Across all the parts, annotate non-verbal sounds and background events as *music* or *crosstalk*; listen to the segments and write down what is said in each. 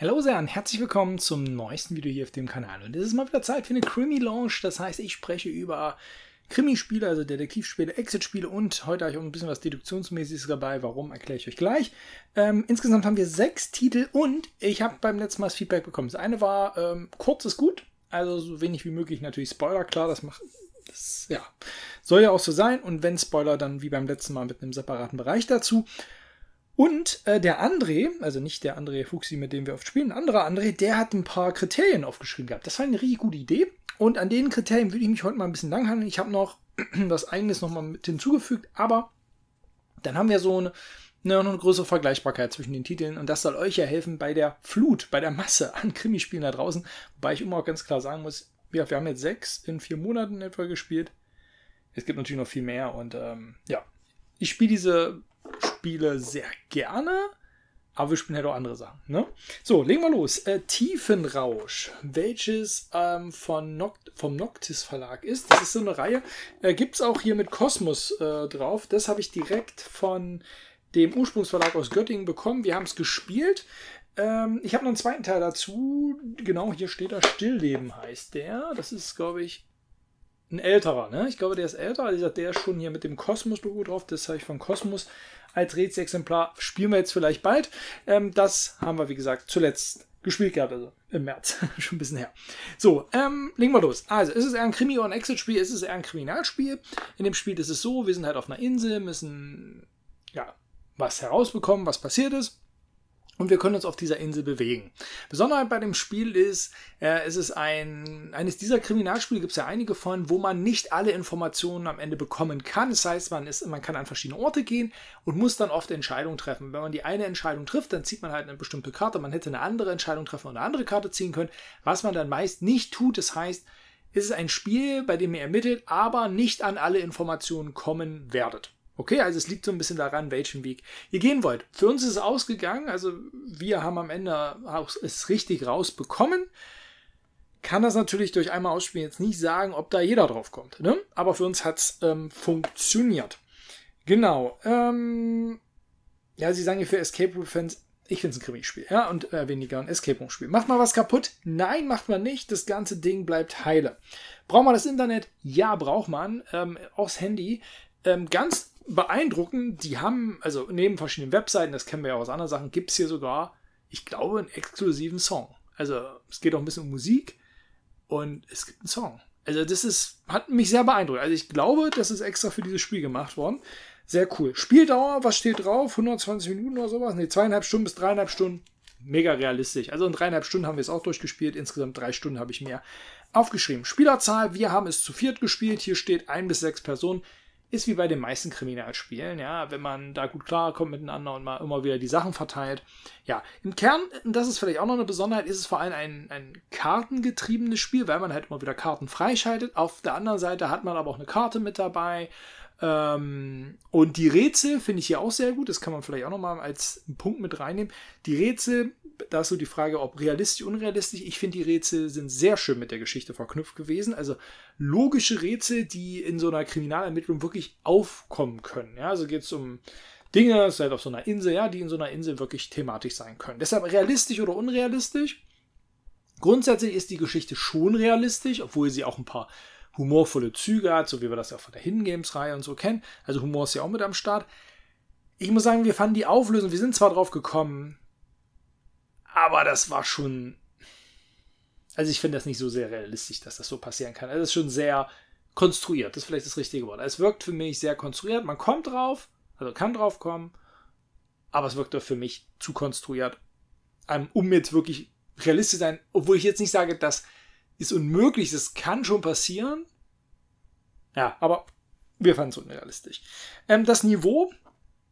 Hallo sehr und herzlich willkommen zum neuesten Video hier auf dem Kanal. Und es ist mal wieder Zeit für eine Krimi-Lounge. Das heißt, ich spreche über Krimi-Spiele, also Detektivspiele, Exit-Spiele und heute habe ich auch ein bisschen was Deduktionsmäßiges dabei. Warum, erkläre ich euch gleich. Ähm, insgesamt haben wir sechs Titel und ich habe beim letzten Mal das Feedback bekommen. Das eine war, ähm, kurz ist gut, also so wenig wie möglich natürlich Spoiler, klar, das macht... Das, ja, soll ja auch so sein. Und wenn Spoiler, dann wie beim letzten Mal mit einem separaten Bereich dazu. Und äh, der André, also nicht der André Fuxi, mit dem wir oft spielen, ein anderer André, der hat ein paar Kriterien aufgeschrieben gehabt. Das war eine richtig gute Idee. Und an den Kriterien würde ich mich heute mal ein bisschen langhandeln. Ich habe noch *clears throat* was eigenes nochmal mit hinzugefügt, aber dann haben wir so eine, eine, eine größere Vergleichbarkeit zwischen den Titeln und das soll euch ja helfen bei der Flut, bei der Masse an Krimispielen da draußen. Wobei ich immer auch ganz klar sagen muss, ja, wir haben jetzt sechs in vier Monaten etwa gespielt. Es gibt natürlich noch viel mehr und ähm, ja, ich spiele diese Spiele sehr gerne. Aber wir spielen halt auch andere Sachen. Ne? So, legen wir los. Äh, Tiefenrausch, welches ähm, von Noct vom Noctis Verlag ist. Das ist so eine Reihe. Äh, Gibt es auch hier mit Kosmos äh, drauf. Das habe ich direkt von dem Ursprungsverlag aus Göttingen bekommen. Wir haben es gespielt. Ähm, ich habe noch einen zweiten Teil dazu. Genau, hier steht da Stillleben heißt der. Das ist, glaube ich, ein älterer, ne? Ich glaube, der ist älter. Also gesagt, der ist schon hier mit dem Kosmos-Logo drauf. Das habe ich von Kosmos als Rätsel-Exemplar. Spielen wir jetzt vielleicht bald. Ähm, das haben wir, wie gesagt, zuletzt gespielt gehabt, also im März, *laughs* schon ein bisschen her. So, ähm, legen wir los. Also, ist es eher ein Krimi- oder ein Exit-Spiel? Ist es eher ein Kriminalspiel? In dem Spiel ist es so, wir sind halt auf einer Insel, müssen, ja, was herausbekommen, was passiert ist. Und wir können uns auf dieser Insel bewegen. Besonderheit bei dem Spiel ist, äh, es ist ein, eines dieser Kriminalspiele, gibt es ja einige von, wo man nicht alle Informationen am Ende bekommen kann. Das heißt, man, ist, man kann an verschiedene Orte gehen und muss dann oft Entscheidungen treffen. Wenn man die eine Entscheidung trifft, dann zieht man halt eine bestimmte Karte. Man hätte eine andere Entscheidung treffen und eine andere Karte ziehen können. Was man dann meist nicht tut, das heißt, es ist ein Spiel, bei dem ihr ermittelt, aber nicht an alle Informationen kommen werdet. Okay, also es liegt so ein bisschen daran, welchen Weg ihr gehen wollt. Für uns ist es ausgegangen, also wir haben am Ende es richtig rausbekommen. Kann das natürlich durch einmal ausspielen jetzt nicht sagen, ob da jeder drauf kommt. Ne? Aber für uns hat es ähm, funktioniert. Genau. Ähm, ja, sie sagen hier für Escape Room Fans, ich finde es ein krimi ja, und äh, weniger ein Escape Room-Spiel. Macht mal was kaputt? Nein, macht man nicht. Das ganze Ding bleibt heile. Braucht man das Internet? Ja, braucht man. Ähm, aufs Handy. Ähm, ganz beeindruckend. Die haben, also neben verschiedenen Webseiten, das kennen wir ja aus anderen Sachen, gibt es hier sogar, ich glaube, einen exklusiven Song. Also es geht auch ein bisschen um Musik und es gibt einen Song. Also das ist, hat mich sehr beeindruckt. Also ich glaube, das ist extra für dieses Spiel gemacht worden. Sehr cool. Spieldauer, was steht drauf? 120 Minuten oder sowas? Ne, zweieinhalb Stunden bis dreieinhalb Stunden. Mega realistisch. Also in dreieinhalb Stunden haben wir es auch durchgespielt. Insgesamt drei Stunden habe ich mehr aufgeschrieben. Spielerzahl, wir haben es zu viert gespielt. Hier steht ein bis sechs Personen ist wie bei den meisten Kriminalspielen, ja, wenn man da gut klarkommt miteinander und mal immer wieder die Sachen verteilt. Ja, im Kern, das ist vielleicht auch noch eine Besonderheit, ist es vor allem ein, ein kartengetriebenes Spiel, weil man halt immer wieder Karten freischaltet. Auf der anderen Seite hat man aber auch eine Karte mit dabei ähm, und die Rätsel finde ich hier auch sehr gut. Das kann man vielleicht auch nochmal als Punkt mit reinnehmen. Die Rätsel, da ist so die Frage, ob realistisch, unrealistisch. Ich finde, die Rätsel sind sehr schön mit der Geschichte verknüpft gewesen. Also logische Rätsel, die in so einer Kriminalermittlung wirklich aufkommen können. Ja, also geht es um Dinge, es halt auf so einer Insel, ja, die in so einer Insel wirklich thematisch sein können. Deshalb realistisch oder unrealistisch. Grundsätzlich ist die Geschichte schon realistisch, obwohl sie auch ein paar humorvolle Züge hat, so wie wir das ja von der Hidden Games Reihe und so kennen. Also Humor ist ja auch mit am Start. Ich muss sagen, wir fanden die Auflösung, wir sind zwar drauf gekommen, aber das war schon. Also ich finde das nicht so sehr realistisch, dass das so passieren kann. Also es ist schon sehr konstruiert, das ist vielleicht das richtige Wort. Also es wirkt für mich sehr konstruiert, man kommt drauf, also kann drauf kommen, aber es wirkt doch für mich zu konstruiert, ähm, um jetzt wirklich realistisch zu sein, obwohl ich jetzt nicht sage, das ist unmöglich, das kann schon passieren, ja, aber wir fanden es unrealistisch. Ähm, das Niveau,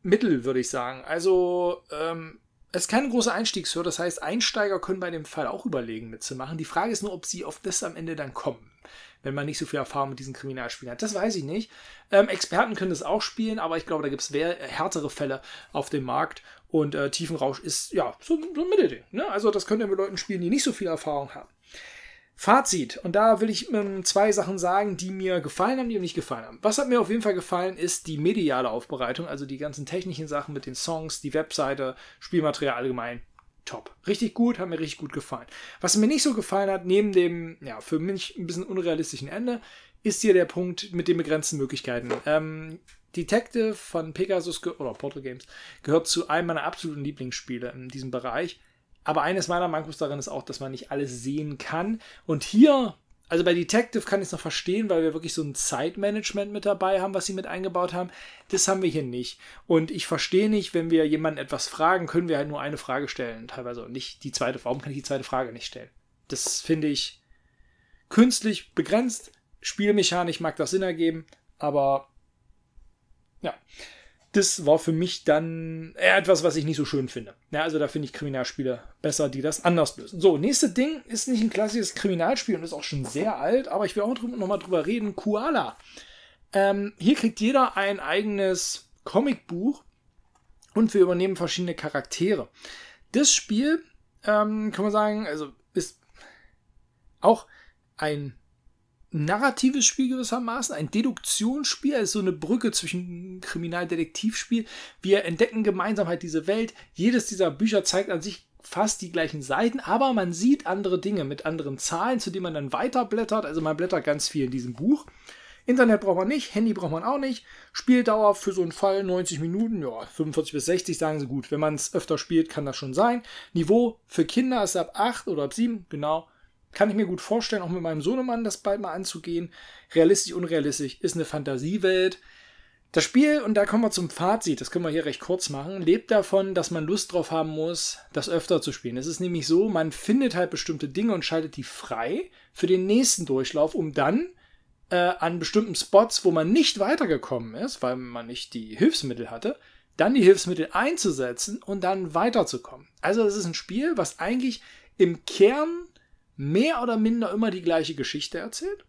mittel, würde ich sagen. Also, ähm, es ist keine große Einstiegshürde, das heißt, Einsteiger können bei dem Fall auch überlegen mitzumachen. Die Frage ist nur, ob sie auf das am Ende dann kommen, wenn man nicht so viel Erfahrung mit diesen Kriminalspielen hat. Das weiß ich nicht. Ähm, Experten können das auch spielen, aber ich glaube, da gibt es äh, härtere Fälle auf dem Markt und äh, Tiefenrausch ist ja so, so ein Mittelding. Ne? Also das könnt ihr mit Leuten spielen, die nicht so viel Erfahrung haben. Fazit. Und da will ich ähm, zwei Sachen sagen, die mir gefallen haben, die mir nicht gefallen haben. Was hat mir auf jeden Fall gefallen, ist die mediale Aufbereitung, also die ganzen technischen Sachen mit den Songs, die Webseite, Spielmaterial allgemein. Top. Richtig gut, hat mir richtig gut gefallen. Was mir nicht so gefallen hat, neben dem, ja, für mich ein bisschen unrealistischen Ende, ist hier der Punkt mit den begrenzten Möglichkeiten. Ähm, Detective von Pegasus oder Portal Games gehört zu einem meiner absoluten Lieblingsspiele in diesem Bereich. Aber eines meiner Mankos darin ist auch, dass man nicht alles sehen kann. Und hier, also bei Detective kann ich es noch verstehen, weil wir wirklich so ein Zeitmanagement mit dabei haben, was sie mit eingebaut haben. Das haben wir hier nicht. Und ich verstehe nicht, wenn wir jemanden etwas fragen, können wir halt nur eine Frage stellen. Teilweise und nicht die zweite. Warum kann ich die zweite Frage nicht stellen? Das finde ich künstlich begrenzt. Spielmechanisch mag das Sinn ergeben, aber ja das war für mich dann etwas, was ich nicht so schön finde. Ja, also da finde ich Kriminalspiele besser, die das anders lösen. So, nächste Ding ist nicht ein klassisches Kriminalspiel und ist auch schon sehr alt, aber ich will auch nochmal drüber reden. Koala. Ähm, hier kriegt jeder ein eigenes Comicbuch und wir übernehmen verschiedene Charaktere. Das Spiel, ähm, kann man sagen, also ist auch ein narratives Spiel gewissermaßen, ein Deduktionsspiel, also so eine Brücke zwischen Kriminaldetektivspiel. Wir entdecken gemeinsam halt diese Welt. Jedes dieser Bücher zeigt an sich fast die gleichen Seiten, aber man sieht andere Dinge mit anderen Zahlen, zu denen man dann weiter blättert. Also man blättert ganz viel in diesem Buch. Internet braucht man nicht, Handy braucht man auch nicht. Spieldauer für so einen Fall 90 Minuten, ja, 45 bis 60 sagen sie gut. Wenn man es öfter spielt, kann das schon sein. Niveau für Kinder ist ab 8 oder ab 7, genau. Kann ich mir gut vorstellen, auch mit meinem Sohnemann das bald mal anzugehen. Realistisch, unrealistisch ist eine Fantasiewelt. Das Spiel, und da kommen wir zum Fazit, das können wir hier recht kurz machen, lebt davon, dass man Lust drauf haben muss, das öfter zu spielen. Es ist nämlich so, man findet halt bestimmte Dinge und schaltet die frei für den nächsten Durchlauf, um dann äh, an bestimmten Spots, wo man nicht weitergekommen ist, weil man nicht die Hilfsmittel hatte, dann die Hilfsmittel einzusetzen und dann weiterzukommen. Also es ist ein Spiel, was eigentlich im Kern mehr oder minder immer die gleiche Geschichte erzählt,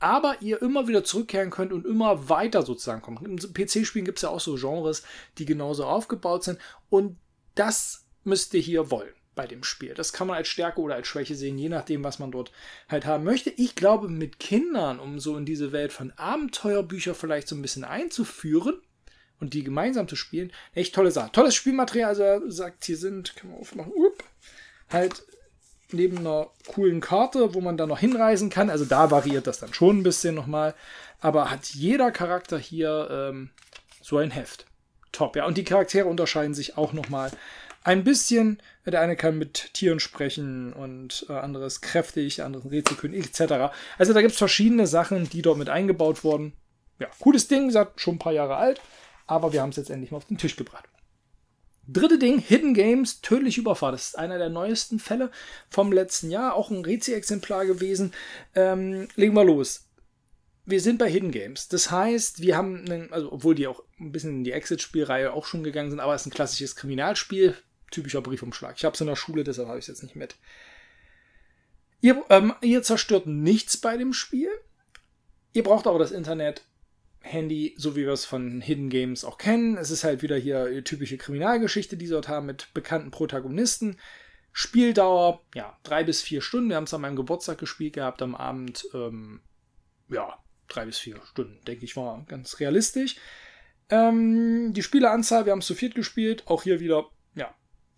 aber ihr immer wieder zurückkehren könnt und immer weiter sozusagen kommt. Im PC-Spielen gibt es ja auch so Genres, die genauso aufgebaut sind und das müsst ihr hier wollen bei dem Spiel. Das kann man als Stärke oder als Schwäche sehen, je nachdem, was man dort halt haben möchte. Ich glaube, mit Kindern, um so in diese Welt von Abenteuerbüchern vielleicht so ein bisschen einzuführen, und die gemeinsam zu spielen, echt tolle Sache. Tolles Spielmaterial, also er sagt, hier sind, kann man aufmachen, up, halt neben einer coolen Karte, wo man dann noch hinreisen kann. Also da variiert das dann schon ein bisschen nochmal. Aber hat jeder Charakter hier ähm, so ein Heft. Top, ja. Und die Charaktere unterscheiden sich auch nochmal ein bisschen. Der eine kann mit Tieren sprechen und äh, anderes kräftig, der andere Rätselkönig etc. Also da gibt es verschiedene Sachen, die dort mit eingebaut wurden. Ja, cooles Ding, gesagt, schon ein paar Jahre alt, aber wir haben es jetzt endlich mal auf den Tisch gebracht. Dritte Ding, Hidden Games, tödliche Überfahrt. Das ist einer der neuesten Fälle vom letzten Jahr, auch ein Rezi-Exemplar gewesen. Ähm, legen wir los. Wir sind bei Hidden Games. Das heißt, wir haben, einen, also obwohl die auch ein bisschen in die Exit-Spielreihe auch schon gegangen sind, aber es ist ein klassisches Kriminalspiel, typischer Briefumschlag. Ich habe es in der Schule, deshalb habe ich es jetzt nicht mit. Ihr, ähm, ihr zerstört nichts bei dem Spiel. Ihr braucht aber das Internet Handy, so wie wir es von Hidden Games auch kennen. Es ist halt wieder hier typische Kriminalgeschichte die sie dort haben mit bekannten Protagonisten. Spieldauer, ja, drei bis vier Stunden. Wir haben es an meinem Geburtstag gespielt gehabt, am Abend, ähm, ja, drei bis vier Stunden, denke ich, war ganz realistisch. Ähm, die Spieleanzahl, wir haben es zu viert gespielt, auch hier wieder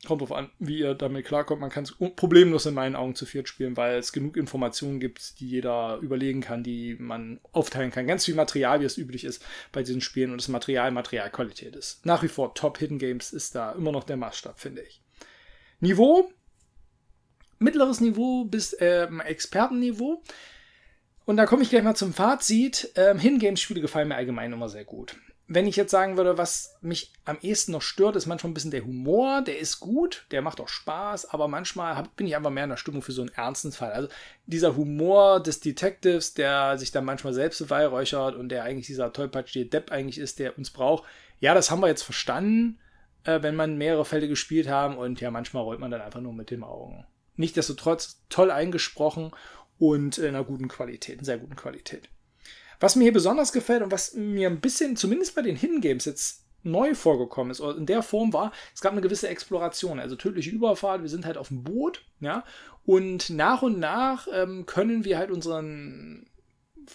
kommt drauf an, wie ihr damit klarkommt. Man kann es problemlos in meinen Augen zu viert spielen, weil es genug Informationen gibt, die jeder überlegen kann, die man aufteilen kann. Ganz viel Material, wie es üblich ist bei diesen Spielen und das Material Materialqualität ist. Nach wie vor Top Hidden Games ist da immer noch der Maßstab, finde ich. Niveau, mittleres Niveau bis ähm, Expertenniveau. Und da komme ich gleich mal zum Fazit. Ähm, Hidden Games spiele gefallen mir allgemein immer sehr gut wenn ich jetzt sagen würde, was mich am ehesten noch stört, ist manchmal ein bisschen der Humor. Der ist gut, der macht auch Spaß, aber manchmal hab, bin ich einfach mehr in der Stimmung für so einen ernsten Fall. Also dieser Humor des Detectives, der sich dann manchmal selbst beweihräuchert und der eigentlich dieser tollpatschige Depp eigentlich ist, der uns braucht. Ja, das haben wir jetzt verstanden, äh, wenn man mehrere Fälle gespielt haben und ja, manchmal rollt man dann einfach nur mit den Augen. Nichtsdestotrotz toll eingesprochen und in einer guten Qualität, in sehr guten Qualität. Was mir hier besonders gefällt und was mir ein bisschen, zumindest bei den Hidden Games jetzt neu vorgekommen ist oder in der Form war, es gab eine gewisse Exploration, also tödliche Überfahrt, wir sind halt auf dem Boot, ja, und nach und nach ähm, können wir halt unseren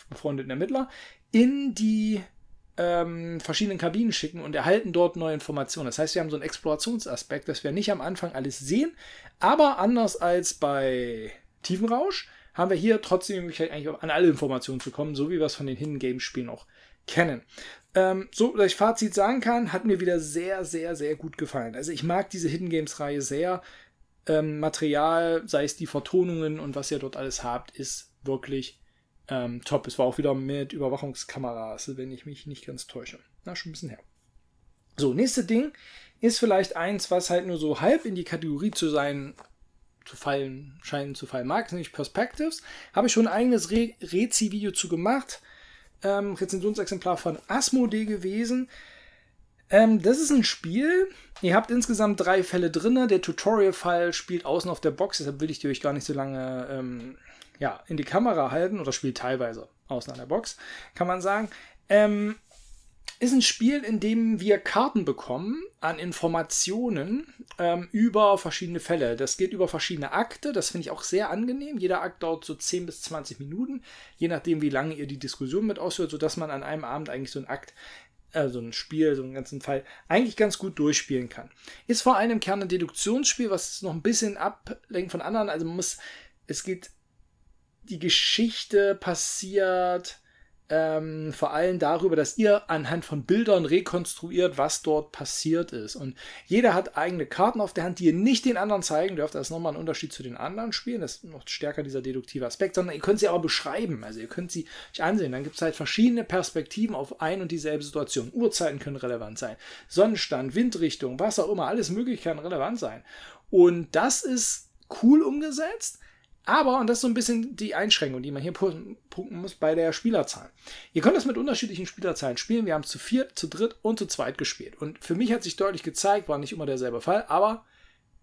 befreundeten Ermittler in die ähm, verschiedenen Kabinen schicken und erhalten dort neue Informationen. Das heißt, wir haben so einen Explorationsaspekt, dass wir nicht am Anfang alles sehen, aber anders als bei Tiefenrausch haben wir hier trotzdem die Möglichkeit, eigentlich an alle Informationen zu kommen, so wie wir es von den Hidden Games Spielen auch kennen. Ähm, so, dass ich Fazit sagen kann, hat mir wieder sehr, sehr, sehr gut gefallen. Also ich mag diese Hidden Games Reihe sehr. Ähm, Material, sei es die Vertonungen und was ihr dort alles habt, ist wirklich ähm, top. Es war auch wieder mit Überwachungskameras, wenn ich mich nicht ganz täusche. Na, schon ein bisschen her. So, nächste Ding ist vielleicht eins, was halt nur so halb in die Kategorie zu sein zu fallen, scheinen zu fallen mag, nämlich Perspectives. Habe ich schon ein eigenes Re Rezi-Video zu gemacht. Ähm, Rezensionsexemplar von Asmodee gewesen. Ähm, das ist ein Spiel. Ihr habt insgesamt drei Fälle drin. Der Tutorial-Fall spielt außen auf der Box, deshalb will ich die euch gar nicht so lange ähm, ja, in die Kamera halten oder spielt teilweise außen an der Box, kann man sagen. Ähm, ist ein Spiel, in dem wir Karten bekommen an Informationen ähm, über verschiedene Fälle. Das geht über verschiedene Akte. Das finde ich auch sehr angenehm. Jeder Akt dauert so 10 bis 20 Minuten, je nachdem, wie lange ihr die Diskussion mit aushört, sodass man an einem Abend eigentlich so ein Akt äh, ein Spiel, so einen ganzen Fall, eigentlich ganz gut durchspielen kann. Ist vor allem im Kern ein Deduktionsspiel, was noch ein bisschen ablenkt von anderen. Also man muss, es geht, die Geschichte passiert ähm, vor allem darüber, dass ihr anhand von Bildern rekonstruiert, was dort passiert ist. Und jeder hat eigene Karten auf der Hand, die ihr nicht den anderen zeigen dürft. Das ist nochmal ein Unterschied zu den anderen Spielen. Das ist noch stärker dieser deduktive Aspekt, sondern ihr könnt sie aber beschreiben. Also ihr könnt sie euch ansehen. Dann gibt es halt verschiedene Perspektiven auf ein und dieselbe Situation. Uhrzeiten können relevant sein. Sonnenstand, Windrichtung, was auch immer. Alles Mögliche kann relevant sein. Und das ist cool umgesetzt. Aber, und das ist so ein bisschen die Einschränkung, die man hier punkten muss bei der Spielerzahl. Ihr könnt das mit unterschiedlichen Spielerzahlen spielen. Wir haben zu vier, zu dritt und zu zweit gespielt. Und für mich hat sich deutlich gezeigt, war nicht immer derselbe Fall, aber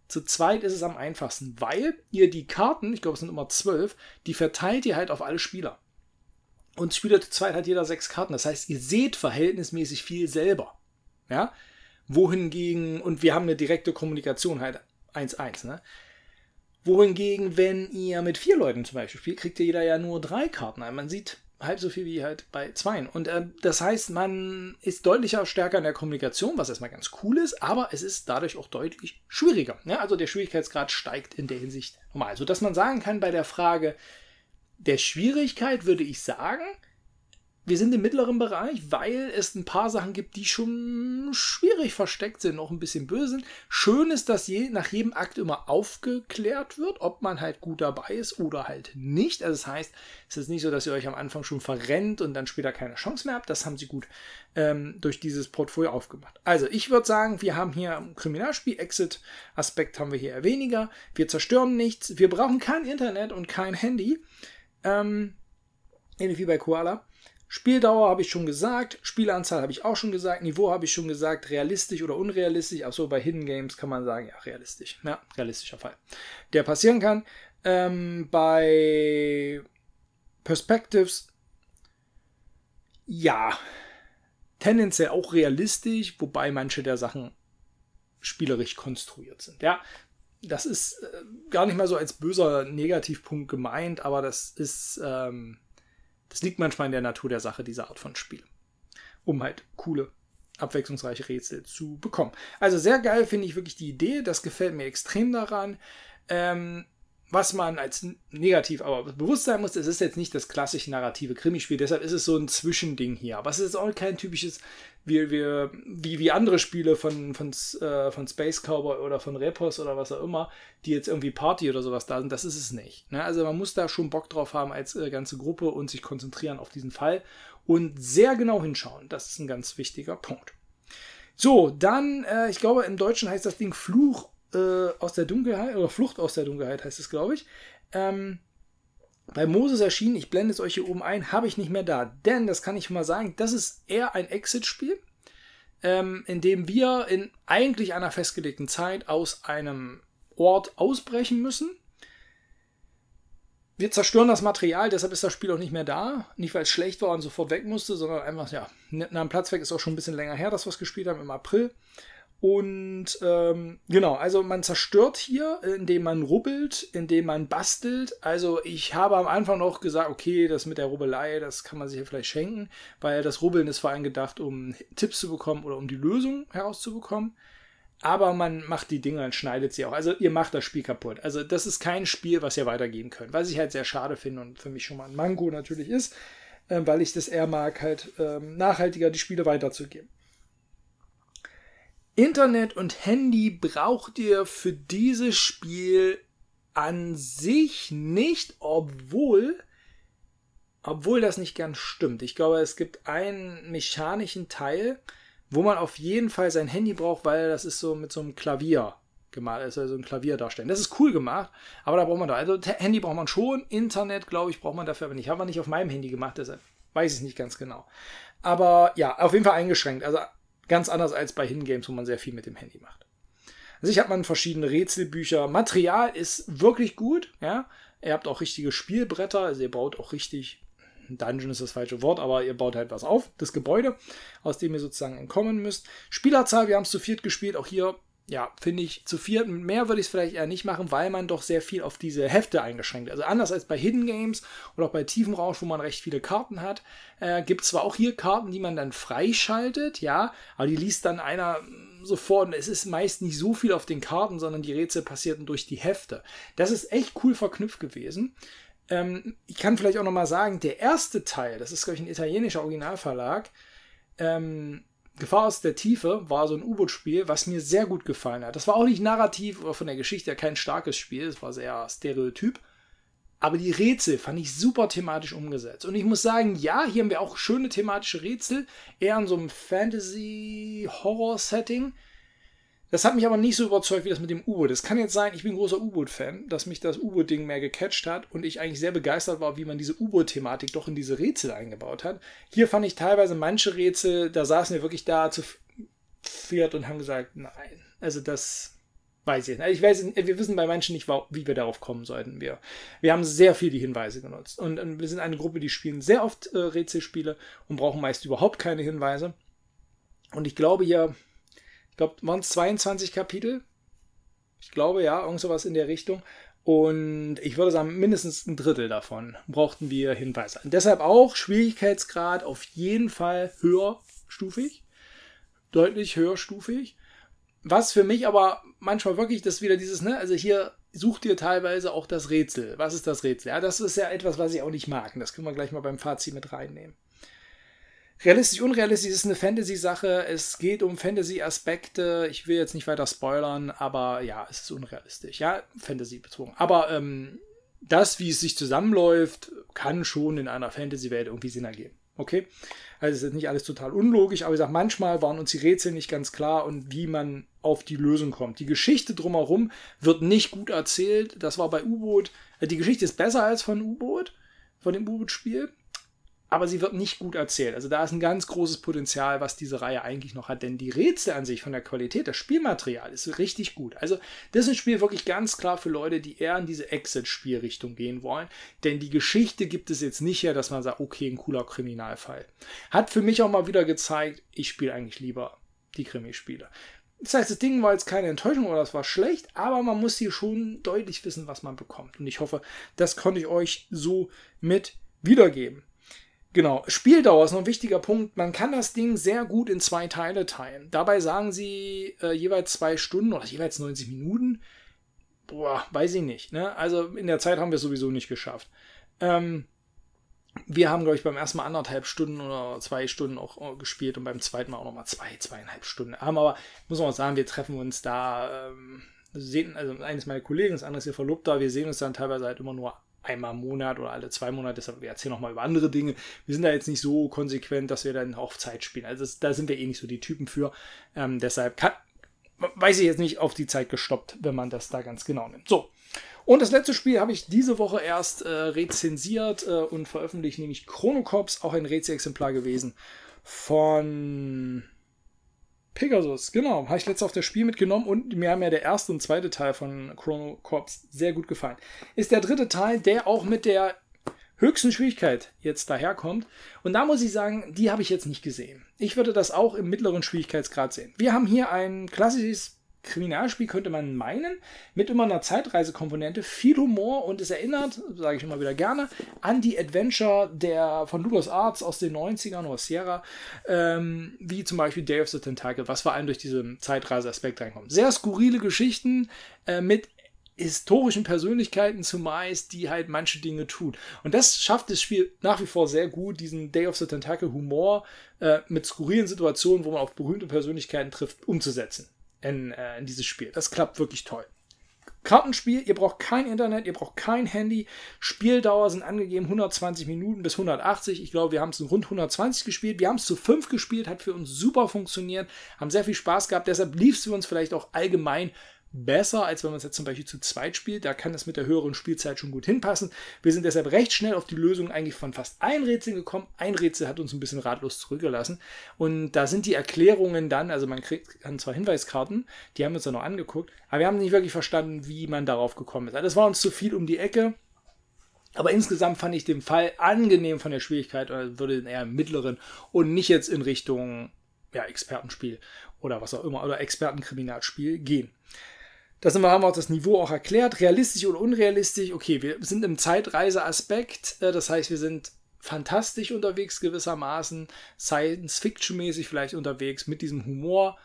zu zweit ist es am einfachsten, weil ihr die Karten, ich glaube es sind immer zwölf, die verteilt ihr halt auf alle Spieler. Und Spieler zu zweit hat jeder sechs Karten. Das heißt, ihr seht verhältnismäßig viel selber. Ja? Wohingegen, und wir haben eine direkte Kommunikation halt 1-1. Ne? Wohingegen, wenn ihr mit vier Leuten zum Beispiel spielt, kriegt ihr jeder ja nur drei Karten ein. Man sieht halb so viel wie halt bei zweien. Und äh, das heißt, man ist deutlicher stärker in der Kommunikation, was erstmal ganz cool ist, aber es ist dadurch auch deutlich schwieriger. Ne? Also der Schwierigkeitsgrad steigt in der Hinsicht normal. Sodass also, man sagen kann, bei der Frage der Schwierigkeit würde ich sagen, wir sind im mittleren Bereich, weil es ein paar Sachen gibt, die schon schwierig versteckt sind, noch ein bisschen böse sind. Schön ist, dass je, nach jedem Akt immer aufgeklärt wird, ob man halt gut dabei ist oder halt nicht. Also das heißt, es ist nicht so, dass ihr euch am Anfang schon verrennt und dann später keine Chance mehr habt. Das haben sie gut ähm, durch dieses Portfolio aufgemacht. Also ich würde sagen, wir haben hier ein Kriminalspiel, Exit-Aspekt haben wir hier weniger. Wir zerstören nichts, wir brauchen kein Internet und kein Handy. Ähm, ähnlich wie bei Koala. Spieldauer habe ich schon gesagt, Spielanzahl habe ich auch schon gesagt, Niveau habe ich schon gesagt, realistisch oder unrealistisch. so bei Hidden Games kann man sagen, ja, realistisch. Ja, realistischer Fall, der passieren kann. Ähm, bei Perspectives, ja, tendenziell auch realistisch, wobei manche der Sachen spielerisch konstruiert sind. Ja, das ist äh, gar nicht mal so als böser Negativpunkt gemeint, aber das ist. Ähm, es liegt manchmal in der Natur der Sache, diese Art von Spiel. Um halt coole, abwechslungsreiche Rätsel zu bekommen. Also sehr geil finde ich wirklich die Idee. Das gefällt mir extrem daran. Ähm, was man als negativ aber bewusst sein muss, es ist jetzt nicht das klassische narrative Krimispiel, deshalb ist es so ein Zwischending hier. Aber es ist auch kein typisches, wie, wie, wie, wie andere Spiele von, von, äh, von Space Cowboy oder von Repos oder was auch immer, die jetzt irgendwie Party oder sowas da sind. Das ist es nicht. Ne? Also man muss da schon Bock drauf haben als äh, ganze Gruppe und sich konzentrieren auf diesen Fall und sehr genau hinschauen. Das ist ein ganz wichtiger Punkt. So, dann, äh, ich glaube, im Deutschen heißt das Ding Fluch äh, aus der Dunkelheit, oder Flucht aus der Dunkelheit heißt es, glaube ich. Ähm, bei Moses erschienen, ich blende es euch hier oben ein, habe ich nicht mehr da. Denn, das kann ich mal sagen, das ist eher ein Exit-Spiel, ähm, in dem wir in eigentlich einer festgelegten Zeit aus einem Ort ausbrechen müssen. Wir zerstören das Material, deshalb ist das Spiel auch nicht mehr da. Nicht, weil es schlecht war und sofort weg musste, sondern einfach, ja, nach dem Platz weg ist auch schon ein bisschen länger her, dass wir es gespielt haben, im April. Und ähm, genau, also man zerstört hier, indem man rubbelt, indem man bastelt. Also ich habe am Anfang noch gesagt, okay, das mit der Rubbelei, das kann man sich ja vielleicht schenken, weil das Rubbeln ist vor allem gedacht, um Tipps zu bekommen oder um die Lösung herauszubekommen. Aber man macht die Dinger und schneidet sie auch. Also ihr macht das Spiel kaputt. Also das ist kein Spiel, was ihr weitergeben könnt, was ich halt sehr schade finde und für mich schon mal ein Mango natürlich ist, äh, weil ich das eher mag, halt äh, nachhaltiger die Spiele weiterzugeben. Internet und Handy braucht ihr für dieses Spiel an sich nicht, obwohl, obwohl das nicht ganz stimmt. Ich glaube, es gibt einen mechanischen Teil, wo man auf jeden Fall sein Handy braucht, weil das ist so mit so einem Klavier gemalt, ist also ein Klavier darstellen. Das ist cool gemacht, aber da braucht man da, also Handy braucht man schon, Internet, glaube ich, braucht man dafür aber nicht. Haben wir nicht auf meinem Handy gemacht, deshalb weiß ich nicht ganz genau. Aber ja, auf jeden Fall eingeschränkt. Also Ganz anders als bei Hingames, wo man sehr viel mit dem Handy macht. Also ich habe man verschiedene Rätselbücher. Material ist wirklich gut. Ja? Ihr habt auch richtige Spielbretter, also ihr baut auch richtig. Dungeon ist das falsche Wort, aber ihr baut halt was auf, das Gebäude, aus dem ihr sozusagen entkommen müsst. Spielerzahl, wir haben es zu viert gespielt, auch hier ja, finde ich, zu viert mehr würde ich es vielleicht eher nicht machen, weil man doch sehr viel auf diese Hefte eingeschränkt. Also anders als bei Hidden Games oder auch bei Tiefenrausch, wo man recht viele Karten hat, äh, gibt zwar auch hier Karten, die man dann freischaltet, ja, aber die liest dann einer sofort und es ist meist nicht so viel auf den Karten, sondern die Rätsel passierten durch die Hefte. Das ist echt cool verknüpft gewesen. Ähm, ich kann vielleicht auch nochmal sagen, der erste Teil, das ist, glaube ich, ein italienischer Originalverlag, ähm, Gefahr aus der Tiefe war so ein U-Boot-Spiel, was mir sehr gut gefallen hat. Das war auch nicht narrativ oder von der Geschichte her kein starkes Spiel, es war sehr stereotyp. Aber die Rätsel fand ich super thematisch umgesetzt. Und ich muss sagen, ja, hier haben wir auch schöne thematische Rätsel, eher in so einem Fantasy-Horror-Setting. Das hat mich aber nicht so überzeugt wie das mit dem U-Boot. Es kann jetzt sein, ich bin großer U-Boot-Fan, dass mich das U-Boot-Ding mehr gecatcht hat und ich eigentlich sehr begeistert war, wie man diese U-Boot-Thematik doch in diese Rätsel eingebaut hat. Hier fand ich teilweise manche Rätsel, da saßen wir wirklich da zu viert und haben gesagt, nein, also das weiß ich nicht. ich weiß, wir wissen bei manchen nicht, wie wir darauf kommen sollten. Wir, wir haben sehr viel die Hinweise genutzt und, wir sind eine Gruppe, die spielen sehr oft äh, Rätselspiele und brauchen meist überhaupt keine Hinweise. Und ich glaube, hier ich glaube, waren es 22 Kapitel? Ich glaube ja, irgend sowas in der Richtung. Und ich würde sagen, mindestens ein Drittel davon brauchten wir Hinweise. Und deshalb auch Schwierigkeitsgrad auf jeden Fall höherstufig, deutlich höherstufig. Was für mich aber manchmal wirklich das wieder dieses, ne, also hier sucht ihr teilweise auch das Rätsel. Was ist das Rätsel? Ja, das ist ja etwas, was ich auch nicht mag. Und das können wir gleich mal beim Fazit mit reinnehmen realistisch, unrealistisch ist eine Fantasy-Sache. Es geht um Fantasy-Aspekte. Ich will jetzt nicht weiter spoilern, aber ja, es ist unrealistisch. Ja, Fantasy-bezogen. Aber ähm, das, wie es sich zusammenläuft, kann schon in einer Fantasy-Welt irgendwie Sinn ergeben. Okay? Also es ist nicht alles total unlogisch, aber ich sage, manchmal waren uns die Rätsel nicht ganz klar und wie man auf die Lösung kommt. Die Geschichte drumherum wird nicht gut erzählt. Das war bei U-Boot. Äh, die Geschichte ist besser als von U-Boot, von dem U-Boot-Spiel aber sie wird nicht gut erzählt. Also da ist ein ganz großes Potenzial, was diese Reihe eigentlich noch hat, denn die Rätsel an sich von der Qualität, das Spielmaterial ist richtig gut. Also das ist ein Spiel wirklich ganz klar für Leute, die eher in diese Exit-Spielrichtung gehen wollen, denn die Geschichte gibt es jetzt nicht her, dass man sagt, okay, ein cooler Kriminalfall. Hat für mich auch mal wieder gezeigt, ich spiele eigentlich lieber die Krimispiele. Das heißt, das Ding war jetzt keine Enttäuschung oder das war schlecht, aber man muss hier schon deutlich wissen, was man bekommt. Und ich hoffe, das konnte ich euch so mit wiedergeben. Genau, Spieldauer ist noch ein wichtiger Punkt. Man kann das Ding sehr gut in zwei Teile teilen. Dabei sagen sie äh, jeweils zwei Stunden oder jeweils 90 Minuten. Boah, weiß ich nicht. Ne? Also in der Zeit haben wir es sowieso nicht geschafft. Ähm, wir haben, glaube ich, beim ersten Mal anderthalb Stunden oder zwei Stunden auch äh, gespielt und beim zweiten Mal auch nochmal zwei, zweieinhalb Stunden. Haben ähm, aber, muss man auch sagen, wir treffen uns da. Ähm, sehen, also eines meiner Kollegen, das andere ist ihr Verlobter, wir sehen uns dann teilweise halt immer nur einmal im Monat oder alle zwei Monate, deshalb wir erzählen nochmal über andere Dinge. Wir sind da jetzt nicht so konsequent, dass wir dann auch Zeit spielen. Also das, da sind wir eh nicht so die Typen für. Ähm, deshalb kann, weiß ich jetzt nicht auf die Zeit gestoppt, wenn man das da ganz genau nimmt. So. Und das letzte Spiel habe ich diese Woche erst äh, rezensiert äh, und veröffentlicht, nämlich Chronocops, auch ein rätsel exemplar gewesen von Pegasus, genau. Habe ich letztes auf das Spiel mitgenommen und mir haben ja der erste und zweite Teil von Chrono Corps sehr gut gefallen. Ist der dritte Teil, der auch mit der höchsten Schwierigkeit jetzt daherkommt. Und da muss ich sagen, die habe ich jetzt nicht gesehen. Ich würde das auch im mittleren Schwierigkeitsgrad sehen. Wir haben hier ein klassisches Kriminalspiel könnte man meinen, mit immer einer Zeitreisekomponente, viel Humor und es erinnert, sage ich immer wieder gerne, an die Adventure der, von Lucas Arts aus den 90ern oder Sierra, ähm, wie zum Beispiel Day of the Tentacle, was vor allem durch diesen Zeitreiseaspekt reinkommt. Sehr skurrile Geschichten äh, mit historischen Persönlichkeiten zumeist, die halt manche Dinge tun. Und das schafft das Spiel nach wie vor sehr gut, diesen Day of the Tentacle Humor äh, mit skurrilen Situationen, wo man auf berühmte Persönlichkeiten trifft, umzusetzen in, äh, in dieses Spiel. Das klappt wirklich toll. Kartenspiel, ihr braucht kein Internet, ihr braucht kein Handy. Spieldauer sind angegeben 120 Minuten bis 180. Ich glaube, wir haben es rund 120 gespielt. Wir haben es zu 5 gespielt, hat für uns super funktioniert, haben sehr viel Spaß gehabt. Deshalb lief es für uns vielleicht auch allgemein besser, als wenn man es jetzt zum Beispiel zu zweit spielt. Da kann das mit der höheren Spielzeit schon gut hinpassen. Wir sind deshalb recht schnell auf die Lösung eigentlich von fast allen Rätseln gekommen. Ein Rätsel hat uns ein bisschen ratlos zurückgelassen. Und da sind die Erklärungen dann, also man kriegt dann zwar Hinweiskarten, die haben wir uns dann noch angeguckt, aber wir haben nicht wirklich verstanden, wie man darauf gekommen ist. Also das war uns zu viel um die Ecke. Aber insgesamt fand ich den Fall angenehm von der Schwierigkeit oder würde eher im mittleren und nicht jetzt in Richtung ja, Expertenspiel oder was auch immer oder Expertenkriminalspiel gehen. Da sind wir, haben wir auch das Niveau auch erklärt. Realistisch oder unrealistisch? Okay, wir sind im Zeitreiseaspekt. Äh, das heißt, wir sind fantastisch unterwegs gewissermaßen, Science-Fiction-mäßig vielleicht unterwegs mit diesem Humor.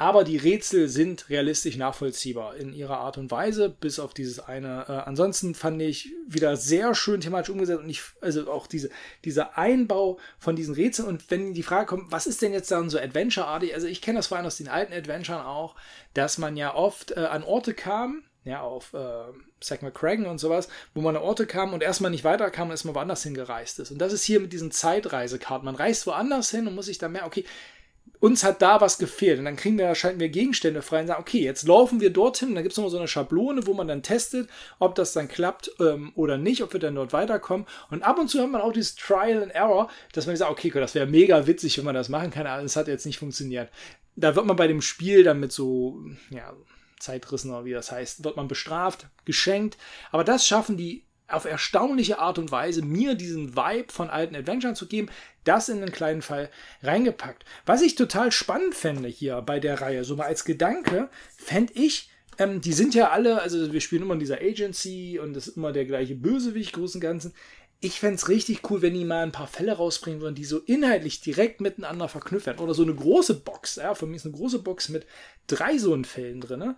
Aber die Rätsel sind realistisch nachvollziehbar in ihrer Art und Weise, bis auf dieses eine. Äh, ansonsten fand ich wieder sehr schön thematisch umgesetzt und ich, also auch diese, dieser Einbau von diesen Rätseln. Und wenn die Frage kommt, was ist denn jetzt dann so Adventure-artig? Also ich kenne das vor allem aus den alten Adventuren auch, dass man ja oft äh, an Orte kam, ja, auf äh, Zack McCracken und sowas, wo man an Orte kam und erstmal nicht weiterkam und erstmal woanders hingereist ist. Und das ist hier mit diesen Zeitreisekarten. Man reist woanders hin und muss sich dann merken, okay, uns hat da was gefehlt. Und dann kriegen wir, schalten wir Gegenstände frei und sagen, okay, jetzt laufen wir dorthin. Da gibt es nochmal so eine Schablone, wo man dann testet, ob das dann klappt ähm, oder nicht, ob wir dann dort weiterkommen. Und ab und zu hat man auch dieses Trial and Error, dass man sagt, okay, das wäre mega witzig, wenn man das machen kann, aber es hat jetzt nicht funktioniert. Da wird man bei dem Spiel dann mit so, ja, Zeitrissen oder wie das heißt, wird man bestraft, geschenkt. Aber das schaffen die auf erstaunliche Art und Weise mir diesen Vibe von alten Adventuren zu geben, das in einen kleinen Fall reingepackt. Was ich total spannend fände hier bei der Reihe, so mal als Gedanke, fände ich, ähm, die sind ja alle, also wir spielen immer in dieser Agency und das ist immer der gleiche Bösewicht, großen Ganzen ich fände es richtig cool, wenn die mal ein paar Fälle rausbringen würden, die so inhaltlich direkt miteinander verknüpft werden. Oder so eine große Box, ja, für mich ist eine große Box mit drei so einen Fällen drin,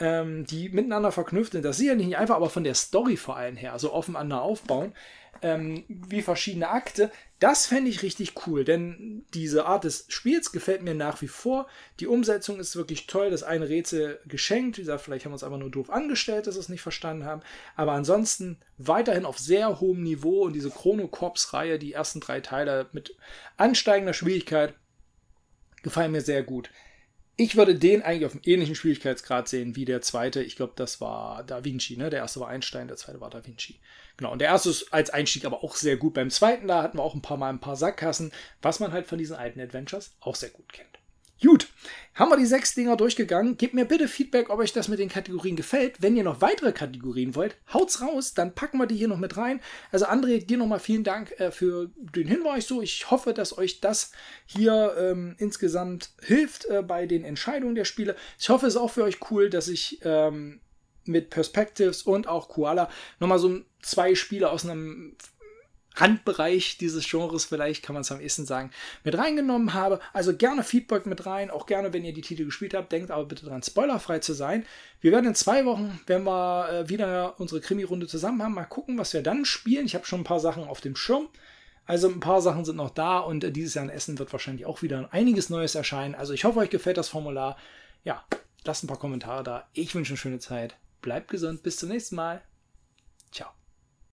ähm, die miteinander verknüpft sind. Das ist ja nicht einfach, aber von der Story vor allem her, also aufeinander aufbauen, ähm, wie verschiedene Akte, das fände ich richtig cool, denn diese Art des Spiels gefällt mir nach wie vor. Die Umsetzung ist wirklich toll. Das eine Rätsel geschenkt. Wie gesagt, vielleicht haben wir uns einfach nur doof angestellt, dass wir es nicht verstanden haben. Aber ansonsten weiterhin auf sehr hohem Niveau und diese Chrono Corps-Reihe, die ersten drei Teile mit ansteigender Schwierigkeit, gefallen mir sehr gut. Ich würde den eigentlich auf einem ähnlichen Schwierigkeitsgrad sehen wie der zweite. Ich glaube, das war Da Vinci, ne? Der erste war Einstein, der zweite war Da Vinci. Genau. Und der erste ist als Einstieg aber auch sehr gut. Beim zweiten, da hatten wir auch ein paar Mal ein paar Sackkassen, was man halt von diesen alten Adventures auch sehr gut kennt. Gut, haben wir die sechs Dinger durchgegangen. Gebt mir bitte Feedback, ob euch das mit den Kategorien gefällt. Wenn ihr noch weitere Kategorien wollt, haut's raus, dann packen wir die hier noch mit rein. Also André, dir nochmal vielen Dank äh, für den Hinweis. So, ich hoffe, dass euch das hier ähm, insgesamt hilft äh, bei den Entscheidungen der Spiele. Ich hoffe, es ist auch für euch cool, dass ich ähm, mit Perspectives und auch Koala nochmal so zwei Spiele aus einem Randbereich dieses Genres vielleicht, kann man es am ehesten sagen, mit reingenommen habe. Also gerne Feedback mit rein, auch gerne, wenn ihr die Titel gespielt habt, denkt aber bitte dran, spoilerfrei zu sein. Wir werden in zwei Wochen, wenn wir äh, wieder unsere Krimi-Runde zusammen haben, mal gucken, was wir dann spielen. Ich habe schon ein paar Sachen auf dem Schirm. Also ein paar Sachen sind noch da und äh, dieses Jahr in Essen wird wahrscheinlich auch wieder einiges Neues erscheinen. Also ich hoffe, euch gefällt das Formular. Ja, lasst ein paar Kommentare da. Ich wünsche eine schöne Zeit. Bleibt gesund. Bis zum nächsten Mal. Ciao.